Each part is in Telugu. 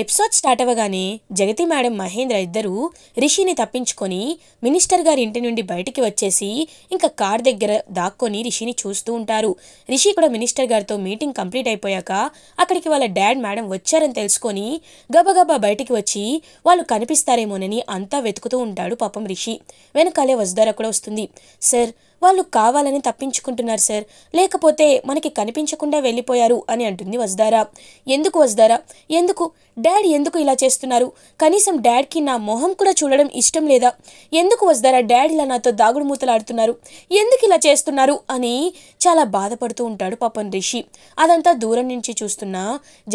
ఎపిసోడ్ స్టార్ట్ అవ్వగానే జగతి మేడం మహేంద్ర ఇద్దరూ రిషిని తప్పించుకొని మినిస్టర్ గారి ఇంటి నుండి బయటికి వచ్చేసి ఇంకా కార్ దగ్గర దాక్కొని రిషిని చూస్తూ ఉంటారు రిషి కూడా మినిస్టర్ గారితో మీటింగ్ కంప్లీట్ అయిపోయాక అక్కడికి వాళ్ళ డాడ్ మేడం వచ్చారని తెలుసుకొని గబగబా బయటికి వచ్చి వాళ్ళు కనిపిస్తారేమోనని అంతా వెతుకుతూ ఉంటాడు పాపం రిషి వెనకాలే వసుధార కూడా వస్తుంది సార్ వాళ్ళు కావాలని తప్పించుకుంటున్నారు సార్ లేకపోతే మనకి కనిపించకుండా వెళ్ళిపోయారు అని అంటుంది వజదారా ఎందుకు వజదారా ఎందుకు డాడీ ఎందుకు ఇలా చేస్తున్నారు కనీసం డాడ్కి నా మొహం కూడా చూడడం ఇష్టం లేదా ఎందుకు వజదారా డాడ్ ఇలా నాతో దాగుడు మూతలాడుతున్నారు ఎందుకు ఇలా చేస్తున్నారు అని చాలా బాధపడుతూ ఉంటాడు పాపం రిషి అదంతా దూరం నుంచి చూస్తున్న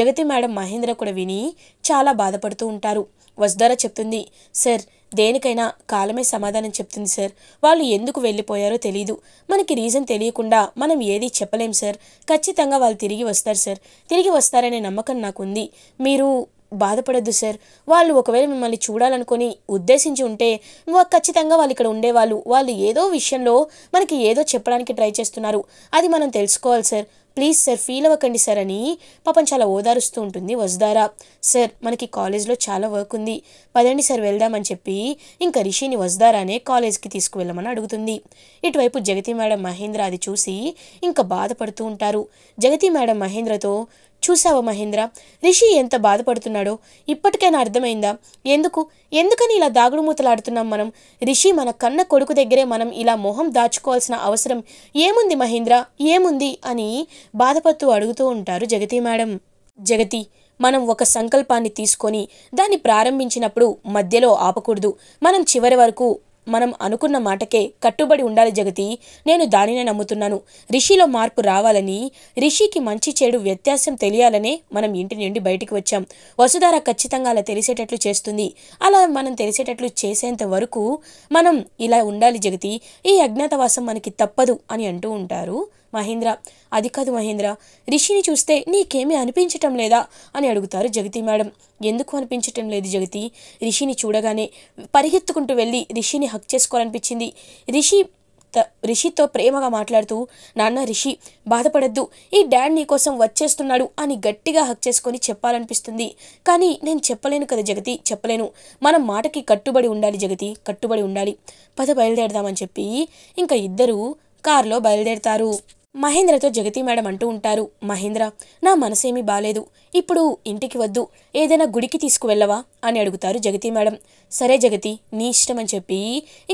జగతి మేడం మహేంద్ర కూడా విని చాలా బాధపడుతూ ఉంటారు వసుధార చెప్తుంది సార్ దేనికైనా కాలమే సమాధానం చెప్తుంది సార్ వాళ్ళు ఎందుకు వెళ్ళిపోయారో తెలీదు మనకి రీజన్ తెలియకుండా మనం ఏది చెప్పలేం సార్ ఖచ్చితంగా వాళ్ళు తిరిగి వస్తారు సార్ తిరిగి వస్తారనే నమ్మకం నాకుంది మీరు బాధపడద్దు సార్ వాళ్ళు ఒకవేళ మిమ్మల్ని చూడాలనుకొని ఉద్దేశించి ఉంటే ఖచ్చితంగా వాళ్ళు ఇక్కడ ఉండేవాళ్ళు వాళ్ళు ఏదో విషయంలో మనకి ఏదో చెప్పడానికి ట్రై చేస్తున్నారు అది మనం తెలుసుకోవాలి సార్ ప్లీజ్ సార్ ఫీల్ అవ్వకండి సార్ అని పాపం చాలా ఓదారుస్తూ ఉంటుంది వజదారా సార్ మనకి కాలేజ్లో చాలా వర్క్ ఉంది పదండి సార్ వెళ్దామని చెప్పి ఇంకా రిషిని వజదారానే కాలేజ్కి తీసుకువెళ్ళమని అడుగుతుంది ఇటువైపు జగతి మేడం మహేంద్ర అది చూసి ఇంకా బాధపడుతూ ఉంటారు జగతి మేడం మహేంద్రతో చూసావా మహేంద్ర రిషి ఎంత బాధపడుతున్నాడో ఇప్పటికైనా అర్థమైందా ఎందుకు ఎందుకని ఇలా దాగుడుమూతలాడుతున్నాం మనం రిషి మన కన్న కొడుకు దగ్గరే మనం ఇలా మొహం దాచుకోవాల్సిన అవసరం ఏముంది మహేంద్ర ఏముంది అని బాధపడుతూ అడుగుతూ ఉంటారు జగతి మేడం జగతి మనం ఒక సంకల్పాన్ని తీసుకొని దాన్ని ప్రారంభించినప్పుడు మధ్యలో ఆపకూడదు మనం చివరి వరకు మనం అనుకున్న మాటకే కట్టుబడి ఉండాలి జగతి నేను దానినే నమ్ముతున్నాను రిషిలో మార్పు రావాలని రిషికి మంచి చెడు వ్యత్యాసం తెలియాలనే మనం ఇంటి నుండి బయటికి వచ్చాం వసుధార ఖచ్చితంగా అలా తెలిసేటట్లు చేస్తుంది అలా మనం తెలిసేటట్లు చేసేంత వరకు మనం ఇలా ఉండాలి జగతి ఈ అజ్ఞాతవాసం మనకి తప్పదు అని అంటూ ఉంటారు మహేంద్ర అది కాదు మహేంద్ర రిషిని చూస్తే నీకేమీ అనిపించటం లేదా అని అడుగుతారు జగతి మేడం ఎందుకు అనిపించటం లేదు జగతి రిషిని చూడగానే పరిగెత్తుకుంటూ వెళ్ళి రిషిని హక్ చేసుకోవాలనిపించింది రిషి రిషితో ప్రేమగా మాట్లాడుతూ నాన్న రిషి బాధపడద్దు ఈ డాడ్ నీ కోసం వచ్చేస్తున్నాడు అని గట్టిగా హక్ చేసుకొని చెప్పాలనిపిస్తుంది కానీ నేను చెప్పలేను కదా జగతి చెప్పలేను మనం మాటకి కట్టుబడి ఉండాలి జగతి కట్టుబడి ఉండాలి పద బయలుదేరదామని చెప్పి ఇంకా ఇద్దరూ కారులో బయలుదేరతారు మహేంద్రతో జగతి మేడం అంటూ ఉంటారు మహేంద్ర నా మనసేమీ బాలేదు ఇప్పుడు ఇంటికి వద్దు ఏదైనా గుడికి తీసుకువెళ్ళవా అని అడుగుతారు జగతి మేడం సరే జగతి నీ ఇష్టం అని చెప్పి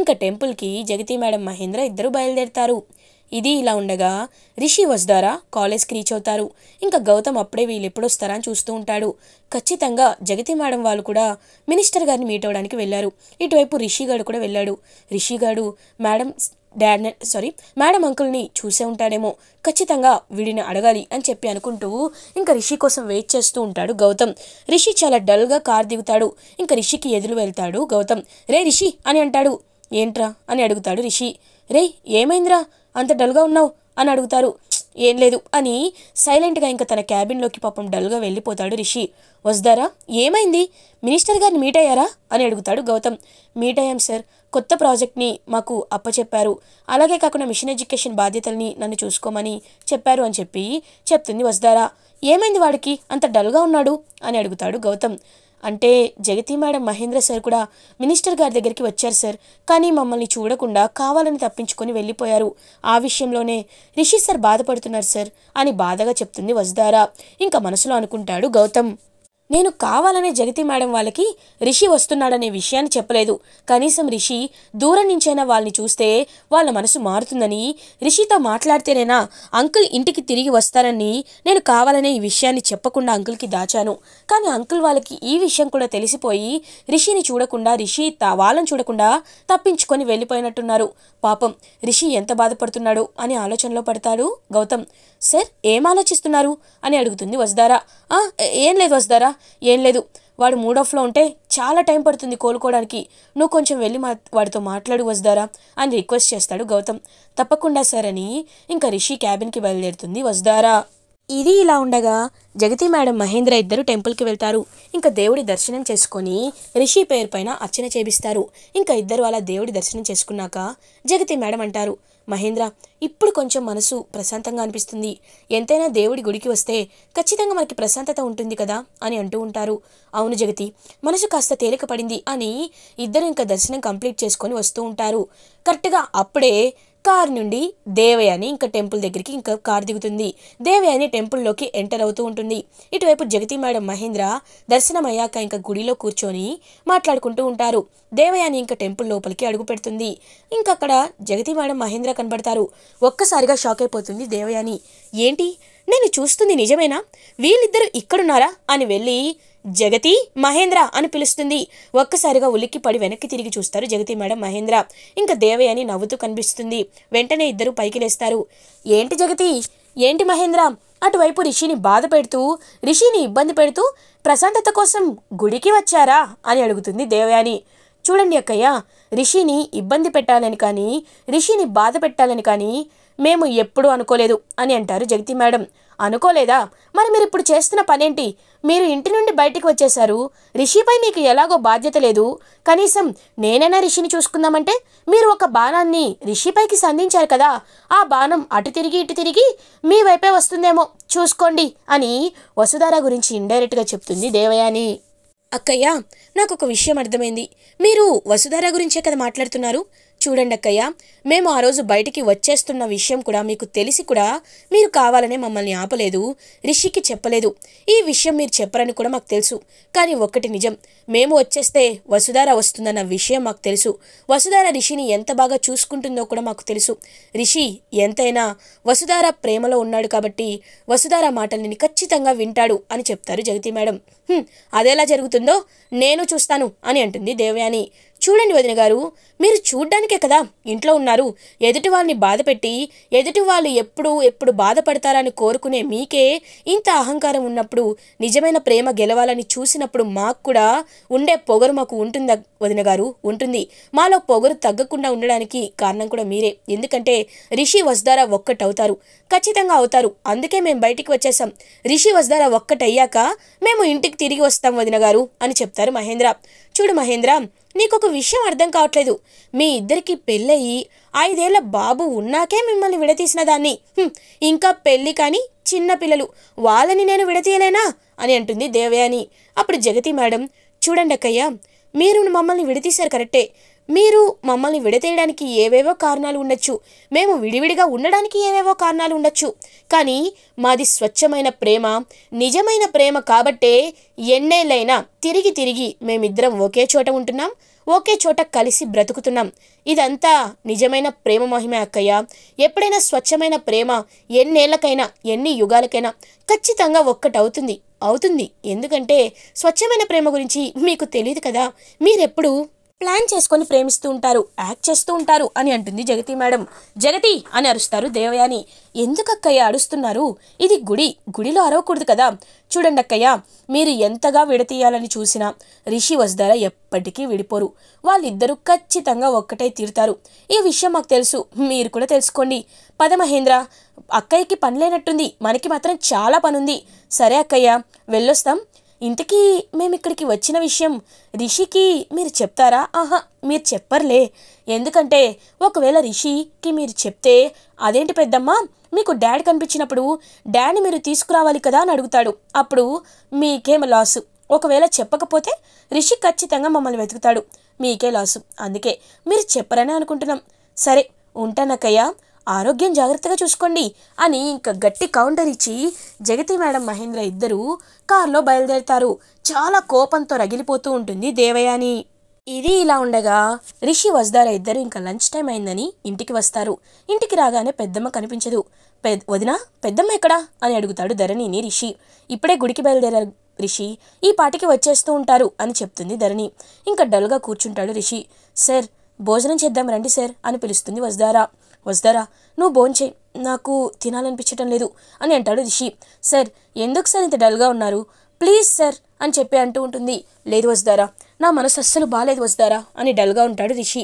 ఇంకా టెంపుల్కి జగతి మేడం మహేంద్ర ఇద్దరు బయలుదేరుతారు ఇది ఇలా ఉండగా రిషి వస్దారా కాలేజ్కి రీచ్ అవుతారు ఇంకా గౌతమ్ అప్పుడే వీళ్ళు ఎప్పుడు వస్తారా అని చూస్తూ ఉంటాడు ఖచ్చితంగా జగతి మేడం వాళ్ళు కూడా మినిస్టర్ గారిని మీట్ అవ్వడానికి వెళ్ళారు ఇటువైపు రిషి గారు కూడా వెళ్ళాడు రిషి గారు మేడం డాడ్ సారీ మేడం అంకుల్ని చూసే ఉంటాడేమో ఖచ్చితంగా వీడిని అడగాలి అని చెప్పి అనుకుంటూ ఇంకా రిషి కోసం వెయిట్ చేస్తూ ఉంటాడు గౌతమ్ రిషి చాలా డల్గా కార్ దిగుతాడు ఇంకా రిషికి ఎదురు వెళ్తాడు గౌతమ్ రే రిషి అని అంటాడు ఏంట్రా అని అడుగుతాడు రిషి రే ఏమైందిరా అంత డల్గా ఉన్నావు అని అడుగుతారు ఏం లేదు అని సైలెంట్గా ఇంకా తన క్యాబిన్లోకి పాపం డల్గా వెళ్ళిపోతాడు రిషి వస్తారా ఏమైంది మినిస్టర్ గారిని మీట్ అయ్యారా అని అడుగుతాడు గౌతమ్ మీట్ అయ్యాం సార్ కొత్త ప్రాజెక్ట్ని మాకు అప్పచెప్పారు అలాగే కాకుండా మిషన్ ఎడ్యుకేషన్ బాధ్యతల్ని నన్ను చూసుకోమని చెప్పారు అని చెప్పి చెప్తుంది వస్తారా ఏమైంది వాడికి అంత డల్గా ఉన్నాడు అని అడుగుతాడు గౌతమ్ అంటే జగతి మేడం మహేంద్ర సార్ కూడా మినిస్టర్ గారి దగ్గరికి వచ్చారు సార్ కానీ మమ్మల్ని చూడకుండా కావాలని తప్పించుకొని వెళ్ళిపోయారు ఆ విషయంలోనే రిషి సార్ బాధపడుతున్నారు సార్ అని బాధగా చెప్తుంది వసుదారా ఇంకా మనసులో అనుకుంటాడు గౌతమ్ నేను కావాలనే జగతి మేడం వాళ్ళకి రిషి వస్తున్నాడనే విషయాన్ని చెప్పలేదు కనీసం రిషి దూరం నుంచైనా వాళ్ళని చూస్తే వాళ్ళ మనసు మారుతుందని రిషితో మాట్లాడితేనేనా అంకుల్ ఇంటికి తిరిగి వస్తారని నేను కావాలనే ఈ విషయాన్ని చెప్పకుండా అంకుల్కి దాచాను కానీ అంకుల్ వాళ్ళకి ఈ విషయం కూడా తెలిసిపోయి రిషిని చూడకుండా రిషి వాళ్ళని చూడకుండా తప్పించుకొని వెళ్ళిపోయినట్టున్నారు పాపం రిషి ఎంత బాధపడుతున్నాడు అని ఆలోచనలో పడతాడు గౌతమ్ సార్ ఏం ఆలోచిస్తున్నారు అని అడుగుతుంది వస్తారా ఏం లేదు వస్తారా ఏం లేదు వాడు మూడోఫ్లో ఉంటే చాలా టైం పడుతుంది కోలుకోవడానికి నువ్వు కొంచెం వెళ్ళి మా వాడితో మాట్లాడి వస్తారా అని రిక్వెస్ట్ చేస్తాడు గౌతమ్ తప్పకుండా సార్ అని ఇంకా రిషి క్యాబిన్కి బయలుదేరుతుంది వస్తారా ఇది ఇలా ఉండగా జగతి మేడం మహేంద్ర ఇద్దరు టెంపుల్కి వెళ్తారు ఇంకా దేవుడి దర్శనం చేసుకొని రిషి పేరు పైన అర్చన చేపిస్తారు ఇంకా ఇద్దరు అలా దేవుడి దర్శనం చేసుకున్నాక జగతి మేడం అంటారు మహేంద్ర ఇప్పుడు కొంచెం మనసు ప్రశాంతంగా అనిపిస్తుంది ఎంతైనా దేవుడి గుడికి వస్తే ఖచ్చితంగా మనకి ప్రశాంతత ఉంటుంది కదా అని అంటూ ఉంటారు అవును జగతి మనసు కాస్త తేలిక పడింది అని ఇద్దరు ఇంకా దర్శనం కంప్లీట్ చేసుకొని వస్తూ ఉంటారు కరెక్ట్గా అప్పుడే కార్ నుండి దేవయాని ఇంకా టెంపుల్ దగ్గరికి ఇంకా కార్ దిగుతుంది దేవయాని టెంపుల్లోకి ఎంటర్ అవుతూ ఉంటుంది ఇటువైపు జగతి మేడం మహేంద్ర దర్శనం అయ్యాక ఇంకా గుడిలో కూర్చొని మాట్లాడుకుంటూ ఉంటారు దేవయాని ఇంకా టెంపుల్ లోపలికి అడుగు పెడుతుంది ఇంకా అక్కడ జగతి మేడం మహేంద్ర కనబడతారు ఒక్కసారిగా షాక్ అయిపోతుంది దేవయాని ఏంటి నేను చూస్తుంది నిజమేనా వీళ్ళిద్దరూ ఇక్కడున్నారా అని వెళ్ళి జగతి మహేంద్ర అని పిలుస్తుంది ఒక్కసారిగా ఉలిక్కి పడి వెనక్కి తిరిగి చూస్తారు జగతి మేడం మహేంద్ర ఇంకా దేవయ్య అని నవ్వుతూ కనిపిస్తుంది వెంటనే ఇద్దరు పైకి లేస్తారు ఏంటి జగతి ఏంటి మహేంద్ర అటువైపు రిషిని బాధ పెడుతూ రిషిని ఇబ్బంది పెడుతూ ప్రశాంతత కోసం గుడికి వచ్చారా అని అడుగుతుంది దేవయాని చూడండి అక్కయ్య రిషిని ఇబ్బంది పెట్టాలని కానీ రిషిని బాధ పెట్టాలని కానీ మేము ఎప్పుడూ అనుకోలేదు అని అంటారు జగతి మేడం అనుకోలేదా మరి మీరు ఇప్పుడు చేస్తున్న పనేంటి మీరు ఇంటి నుండి బయటికి వచ్చేశారు రిషిపై మీకు ఎలాగో బాధ్యత లేదు కనీసం నేనైనా రిషిని చూసుకుందామంటే మీరు ఒక బాణాన్ని రిషిపైకి సంధించారు కదా ఆ బాణం అటు తిరిగి ఇటు తిరిగి మీ వైపే వస్తుందేమో చూసుకోండి అని వసుధార గురించి ఇండైరెక్ట్గా చెప్తుంది దేవయాని అక్కయ్య నాకు ఒక విషయం అర్థమైంది మీరు వసుధార గురించే కదా మాట్లాడుతున్నారు చూడండి అక్కయ్య మేము ఆ రోజు బయటికి వచ్చేస్తున్న విషయం కూడా మీకు తెలిసి కూడా మీరు కావాలనే మమ్మల్ని ఆపలేదు రిషికి చెప్పలేదు ఈ విషయం మీరు చెప్పరని కూడా మాకు తెలుసు కానీ ఒక్కటి నిజం మేము వచ్చేస్తే వసుధార వస్తుందన్న విషయం మాకు తెలుసు వసుధార రిషిని ఎంత బాగా చూసుకుంటుందో కూడా మాకు తెలుసు రిషి ఎంతైనా వసుధార ప్రేమలో ఉన్నాడు కాబట్టి వసుధార మాటల్ని ఖచ్చితంగా వింటాడు అని చెప్తారు జగతి మేడం అదేలా జరుగుతుందో నేను చూస్తాను అని అంటుంది దేవయాని చూడండి వదిన గారు మీరు చూడ్డానికే కదా ఇంట్లో ఉన్నారు ఎదుటి వాళ్ళని బాధపెట్టి ఎదుటి వాళ్ళు ఎప్పుడు ఎప్పుడు బాధపడతారని కోరుకునే మీకే ఇంత అహంకారం ఉన్నప్పుడు నిజమైన ప్రేమ గెలవాలని చూసినప్పుడు మాకు కూడా ఉండే పొగరు మాకు ఉంటుందా వదిన గారు ఉంటుంది మాలో పొగరు తగ్గకుండా ఉండడానికి కారణం కూడా మీరే ఎందుకంటే రిషి వస్దారా ఒక్కటవుతారు ఖచ్చితంగా అవుతారు అందుకే మేము బయటికి వచ్చేసాం రిషి వస్దారా ఒక్కటయ్యాక మేము ఇంటికి తిరిగి వస్తాం వదిన గారు అని చెప్తారు మహేంద్ర చూడు మహేంద్ర నీకొక విషయం అర్థం కావట్లేదు మీ ఇద్దరికి పెళ్ళయి ఐదేళ్ల బాబు ఉన్నాకే మిమ్మల్ని విడతీసిన దాన్ని ఇంకా పెళ్ళి కానీ చిన్న పిల్లలు వాళ్ళని నేను విడతీయలేనా అని అంటుంది దేవయాని అప్పుడు జగతి మేడం చూడండి అక్కయ్య మీరు మమ్మల్ని విడతీశారు కరెక్టే మీరు మమ్మల్ని విడతీయడానికి ఏవేవో కారణాలు ఉండొచ్చు మేము విడివిడిగా ఉండడానికి ఏవేవో కారణాలు ఉండొచ్చు కానీ మాది స్వచ్ఛమైన ప్రేమ నిజమైన ప్రేమ కాబట్టే ఎన్నేళ్ళైనా తిరిగి తిరిగి మేమిద్దరం ఒకే చోట ఉంటున్నాం ఒకే చోట కలిసి బ్రతుకుతున్నాం ఇదంతా నిజమైన ప్రేమ మహిమే అక్కయ్య ఎప్పుడైనా స్వచ్ఛమైన ప్రేమ ఎన్నేళ్లకైనా ఎన్ని యుగాలకైనా ఖచ్చితంగా ఒక్కటవుతుంది అవుతుంది ఎందుకంటే స్వచ్ఛమైన ప్రేమ గురించి మీకు తెలియదు కదా మీరెప్పుడు ప్లాన్ చేసుకొని ప్రేమిస్తూ ఉంటారు యాక్ట్ చేస్తూ ఉంటారు అని అంటుంది జగతి మేడం జగతి అని అరుస్తారు దేవయాని ఎందుకు అక్కయ్య అరుస్తున్నారు ఇది గుడి గుడిలో అరవకూడదు కదా చూడండి అక్కయ్య మీరు ఎంతగా విడతీయాలని చూసినా రిషి వజ్దార ఎప్పటికీ విడిపోరు వాళ్ళిద్దరూ ఖచ్చితంగా ఒక్కటే తీరుతారు ఈ విషయం మాకు తెలుసు మీరు కూడా తెలుసుకోండి పద మహేంద్ర అక్కయ్యకి పనిలేనట్టుంది మనకి మాత్రం చాలా పనుంది సరే అక్కయ్య వెళ్ళొస్తాం ఇంతకీ మేమిక్కడికి వచ్చిన విషయం రిషికి మీరు చెప్తారా ఆహా మీరు చెప్పర్లే ఎందుకంటే ఒకవేళ రిషికి మీరు చెప్తే అదేంటి పెద్దమ్మా మీకు డాడ్ కనిపించినప్పుడు డాడ్ని మీరు తీసుకురావాలి కదా అని అడుగుతాడు అప్పుడు మీకేం లాసు ఒకవేళ చెప్పకపోతే రిషి ఖచ్చితంగా మమ్మల్ని వెతుకుతాడు మీకే లాసు అందుకే మీరు చెప్పరనే అనుకుంటున్నాం సరే ఉంటానక్కయ్యా ఆరోగ్యం జాగ్రత్తగా చూసుకోండి అని ఇంకా గట్టి కౌంటర్ ఇచ్చి జగతి మేడం మహేంద్ర ఇద్దరూ కారులో బయలుదేరుతారు చాలా కోపంతో రగిలిపోతూ ఉంటుంది దేవయాని ఇది ఇలా ఉండగా రిషి వజ్దార ఇద్దరు ఇంకా లంచ్ టైం అయిందని ఇంటికి వస్తారు ఇంటికి రాగానే పెద్దమ్మ కనిపించదు పెద్ వదిన పెద్దమ్మ ఎక్కడా అని అడుగుతాడు ధరణిని రిషి ఇప్పుడే గుడికి బయలుదేరారు రిషి ఈ పాటికి వచ్చేస్తూ ఉంటారు అని చెప్తుంది ధరణి ఇంకా డల్గా కూర్చుంటాడు రిషి సార్ భోజనం చేద్దాం రండి సార్ అని పిలుస్తుంది వజ్దారా వస్తారా నువ్వు భోంచేయి నాకు తినాలనిపించటం లేదు అని అంటాడు రిషి సార్ ఎందుకు సార్ ఇంత డల్గా ఉన్నారు ప్లీజ్ సార్ అని చెప్పి అంటూ ఉంటుంది లేదు వస్తారా నా మనసు అస్సలు బాగాలేదు వస్తారా అని డల్గా ఉంటాడు రిషి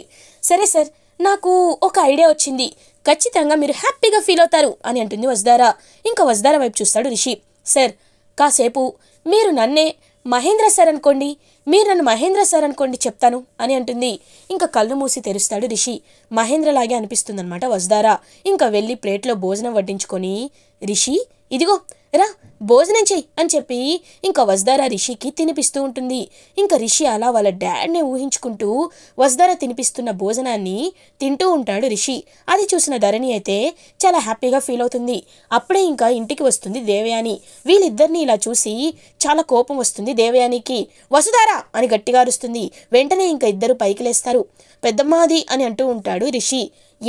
సరే సార్ నాకు ఒక ఐడియా వచ్చింది ఖచ్చితంగా మీరు హ్యాపీగా ఫీల్ అవుతారు అని అంటుంది వస్తారా ఇంకా వస్తారా వైపు చూస్తాడు రిషి సార్ కాసేపు మీరు నన్నే మహేంద్ర సార్ అనుకోండి మీరు నన్ను మహేంద్ర సార్ అనుకోండి చెప్తాను అని అంటుంది ఇంకా కళ్ళు మూసి తెరుస్తాడు రిషి మహేంద్రలాగే అనమాట వజదారా ఇంకా వెళ్ళి ప్లేట్లో భోజనం వడ్డించుకొని రిషి ఇదిగో రా భోజనం చెయ్యి అని చెప్పి ఇంకా వజ్దారా రిషికి తినిపిస్తూ ఉంటుంది ఇంకా రిషి అలా వాళ్ళ డాడ్ని ఊహించుకుంటూ వజ్దారా తినిపిస్తున్న భోజనాన్ని తింటూ ఉంటాడు రిషి అది చూసిన ధరణి అయితే చాలా హ్యాపీగా ఫీల్ అవుతుంది అప్పుడే ఇంకా ఇంటికి వస్తుంది దేవయాని వీళ్ళిద్దరిని ఇలా చూసి చాలా కోపం వస్తుంది దేవయానికి వసుదారా అని గట్టిగా అరుస్తుంది వెంటనే ఇంకా ఇద్దరు పైకి లేస్తారు పెద్దమ్మాది అని అంటూ ఉంటాడు రిషి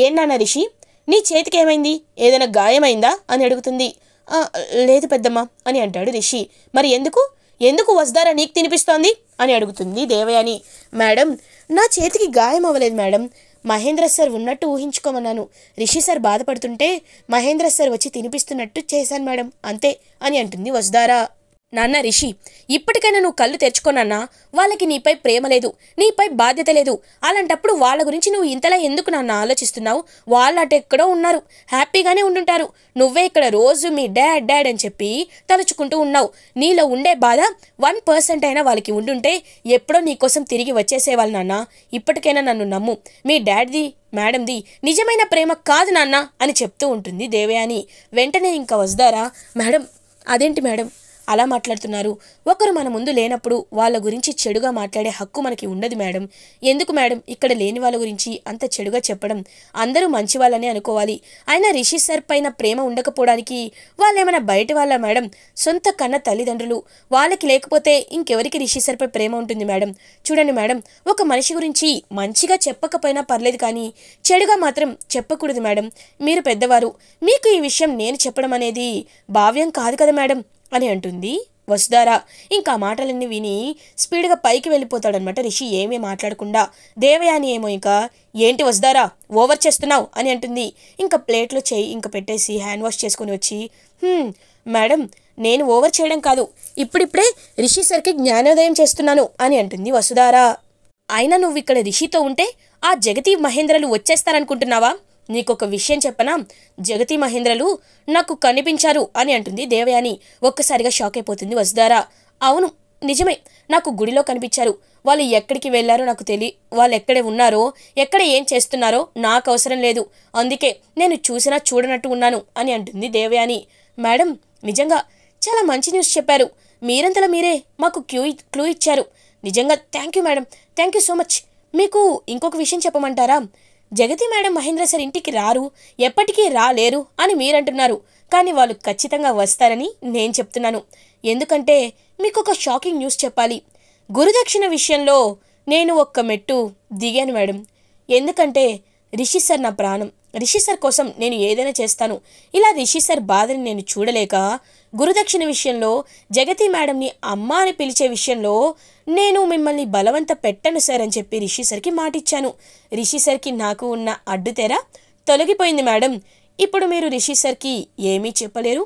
ఏంటన్నా రిషి నీ చేతికి ఏమైంది ఏదైనా గాయమైందా అని అడుగుతుంది లేదు పెద్దమ్మ అని అంటాడు రిషి మరి ఎందుకు ఎందుకు వస్తారా నీకు తినిపిస్తోంది అని అడుగుతుంది దేవయాని మేడం నా చేతికి గాయం అవ్వలేదు మేడం మహేంద్ర సార్ ఉన్నట్టు ఊహించుకోమన్నాను రిషి సార్ బాధపడుతుంటే మహేంద్ర సార్ వచ్చి తినిపిస్తున్నట్టు చేశాను మేడం అంతే అని అంటుంది వస్తారా నాన్న రిషి ఇప్పటికైనా నువ్వు కళ్ళు తెరుచుకోనన్నా వాళ్ళకి నీపై ప్రేమ లేదు నీపై బాధ్యత లేదు అలాంటప్పుడు వాళ్ళ గురించి నువ్వు ఇంతలా ఎందుకు నాన్న ఆలోచిస్తున్నావు వాళ్ళు అటు ఎక్కడో ఉన్నారు హ్యాపీగానే ఉండుంటారు నువ్వే ఇక్కడ రోజు మీ డాడ్ డాడ్ అని చెప్పి తలుచుకుంటూ ఉన్నావు నీలో ఉండే బాధ వన్ పర్సెంట్ అయినా వాళ్ళకి ఉండుంటే ఎప్పుడో నీకోసం తిరిగి వచ్చేసేవాళ్ళు నాన్న ఇప్పటికైనా నన్ను నమ్ము మీ డాడ్ది మేడంది నిజమైన ప్రేమ కాదు నాన్న అని చెప్తూ ఉంటుంది దేవయాని వెంటనే ఇంకా వస్తారా మేడం అదేంటి మేడం అలా మాట్లాడుతున్నారు ఒకరు మన ముందు లేనప్పుడు వాళ్ళ గురించి చెడుగా మాట్లాడే హక్కు మనకి ఉండదు మేడం ఎందుకు మేడం ఇక్కడ లేని వాళ్ళ గురించి అంత చెడుగా చెప్పడం అందరూ మంచి వాళ్ళని అనుకోవాలి ఆయన రిషి సార్ పైన ప్రేమ ఉండకపోవడానికి వాళ్ళేమైనా బయట వాళ్ళ మేడం సొంత కన్న తల్లిదండ్రులు వాళ్ళకి లేకపోతే ఇంకెవరికి రిషి సార్పై ప్రేమ ఉంటుంది మేడం చూడండి మేడం ఒక మనిషి గురించి మంచిగా చెప్పకపోయినా పర్లేదు కానీ చెడుగా మాత్రం చెప్పకూడదు మేడం మీరు పెద్దవారు మీకు ఈ విషయం నేను చెప్పడం అనేది భావ్యం కాదు కదా మేడం అని అంటుంది వసుధారా ఇంకా మాటలన్నీ విని స్పీడ్గా పైకి వెళ్ళిపోతాడనమాట రిషి ఏమీ మాట్లాడకుండా దేవయాని ఏమో ఇంకా ఏంటి వసుధారా ఓవర్ చేస్తున్నావు అని అంటుంది ఇంకా ప్లేట్లో చేయి ఇంకా పెట్టేసి హ్యాండ్ వాష్ చేసుకొని వచ్చి మేడం నేను ఓవర్ చేయడం కాదు ఇప్పుడిప్పుడే రిషి సర్కి జ్ఞానోదయం చేస్తున్నాను అని అంటుంది వసుధారా అయినా నువ్వు ఇక్కడ రిషితో ఉంటే ఆ జగతి మహేంద్రలు వచ్చేస్తారనుకుంటున్నావా నీకొక విషయం చెప్పనా జగతి మహేంద్రలు నాకు కనిపించారు అని అంటుంది దేవయాని ఒక్కసారిగా షాక్ అయిపోతుంది వసుధారా అవును నిజమే నాకు గుడిలో కనిపించారు వాళ్ళు ఎక్కడికి వెళ్ళారో నాకు తెలియ వాళ్ళు ఎక్కడే ఉన్నారో ఎక్కడ ఏం చేస్తున్నారో నాకు అవసరం లేదు అందుకే నేను చూసినా చూడనట్టు ఉన్నాను అని అంటుంది దేవయాని మేడం నిజంగా చాలా మంచి న్యూస్ చెప్పారు మీరంతలో మీరే మాకు క్యూ క్లూ ఇచ్చారు నిజంగా thank you madam thank you so much మీకు ఇంకొక విషయం చెప్పమంటారా జగతి మేడం మహేంద్ర సార్ ఇంటికి రారు ఎప్పటికీ రాలేరు అని మీరంటున్నారు కానీ వాళ్ళు ఖచ్చితంగా వస్తారని నేను చెప్తున్నాను ఎందుకంటే మీకు ఒక షాకింగ్ న్యూస్ చెప్పాలి గురుదక్షిణ విషయంలో నేను ఒక్క మెట్టు దిగాను మేడం ఎందుకంటే రిషి సార్ నా ప్రాణం రిషి సార్ కోసం నేను ఏదైనా చేస్తాను ఇలా రిషి సార్ బాధని నేను చూడలేక గురుదక్షిణ విషయంలో జగతి మేడంని అమ్మ అని పిలిచే విషయంలో నేను మిమ్మల్ని బలవంత పెట్టను సార్ అని చెప్పి రిషి సర్కి మాటిచ్చాను రిషి సర్కి నాకు ఉన్న అడ్డుతెర తొలగిపోయింది మేడం ఇప్పుడు మీరు రిషి సర్కి ఏమీ చెప్పలేరు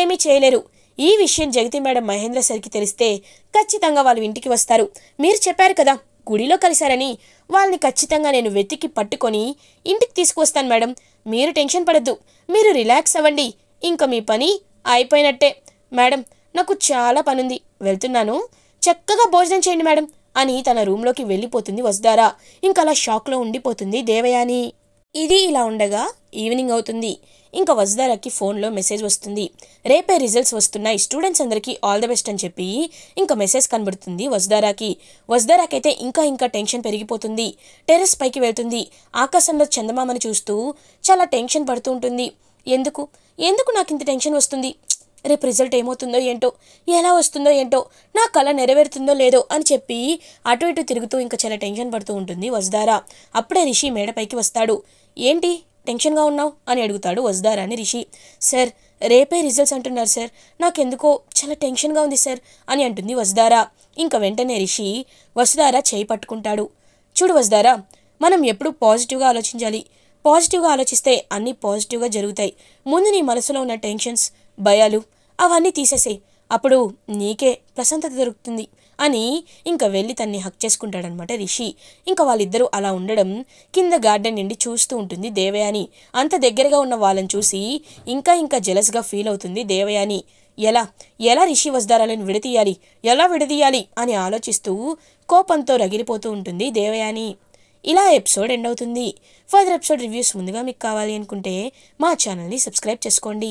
ఏమీ చేయలేరు ఈ విషయం జగతి మేడం మహేంద్ర సర్కి తెలిస్తే ఖచ్చితంగా వాళ్ళు ఇంటికి వస్తారు మీరు చెప్పారు కదా గుడిలో కలిశారని వాళ్ళని ఖచ్చితంగా నేను వెతికి పట్టుకొని ఇంటికి తీసుకువస్తాను మేడం మీరు టెన్షన్ పడద్దు మీరు రిలాక్స్ అవ్వండి ఇంకా మీ పని అయిపోయినట్టే మేడం నాకు చాలా పనుంది వెళ్తున్నాను చక్కగా భోజనం చేయండి మేడం అని తన రూమ్లోకి వెళ్ళిపోతుంది వసుధారా అలా షాక్లో ఉండిపోతుంది దేవయాని ఇది ఇలా ఉండగా ఈవినింగ్ అవుతుంది ఇంకా వజ్దారాకి ఫోన్లో మెసేజ్ వస్తుంది రేపే రిజల్ట్స్ వస్తున్నాయి స్టూడెంట్స్ అందరికీ ఆల్ ద బెస్ట్ అని చెప్పి ఇంకా మెసేజ్ కనబడుతుంది వసుధారాకి వసుధారాకైతే ఇంకా ఇంకా టెన్షన్ పెరిగిపోతుంది టెర్రస్ పైకి వెళ్తుంది ఆకాశంలో చందమామని చూస్తూ చాలా టెన్షన్ పడుతూ ఉంటుంది ఎందుకు ఎందుకు నాకు ఇంత టెన్షన్ వస్తుంది రేపు రిజల్ట్ ఏమవుతుందో ఏంటో ఎలా వస్తుందో ఏంటో నా కళ నెరవేరుతుందో లేదో అని చెప్పి అటు ఇటు తిరుగుతూ ఇంకా చాలా టెన్షన్ పడుతూ ఉంటుంది వజదారా అప్పుడే రిషి మేడపైకి వస్తాడు ఏంటి టెన్షన్గా ఉన్నావు అని అడుగుతాడు వజదారా అని రిషి సార్ రేపే రిజల్ట్స్ అంటున్నారు సార్ నాకెందుకో చాలా టెన్షన్గా ఉంది సార్ అని అంటుంది వజదారా ఇంకా వెంటనే రిషి వసుదారా చేయి పట్టుకుంటాడు చూడు వజదారా మనం ఎప్పుడు పాజిటివ్గా ఆలోచించాలి పాజిటివ్గా ఆలోచిస్తే అన్నీ పాజిటివ్గా జరుగుతాయి ముందు నీ మనసులో ఉన్న టెన్షన్స్ భయాలు అవన్నీ తీసేసే అప్పుడు నీకే ప్రశాంతత దొరుకుతుంది అని ఇంకా వెళ్ళి తన్ని హక్ చేసుకుంటాడనమాట రిషి ఇంకా వాళ్ళిద్దరూ అలా ఉండడం కింద గార్డెన్ నుండి చూస్తూ ఉంటుంది దేవయాని అంత దగ్గరగా ఉన్న వాళ్ళని చూసి ఇంకా ఇంకా జెలస్గా ఫీల్ అవుతుంది దేవయాని ఎలా ఎలా రిషి వజ్దారాలను విడదీయాలి ఎలా విడదీయాలి అని ఆలోచిస్తూ కోపంతో రగిలిపోతూ ఉంటుంది దేవయాని ఇలా ఎపిసోడ్ ఎండ్ అవుతుంది ఫర్దర్ ఎపిసోడ్ రివ్యూస్ ముందుగా మీకు కావాలి అనుకుంటే మా ఛానల్ని సబ్స్క్రైబ్ చేసుకోండి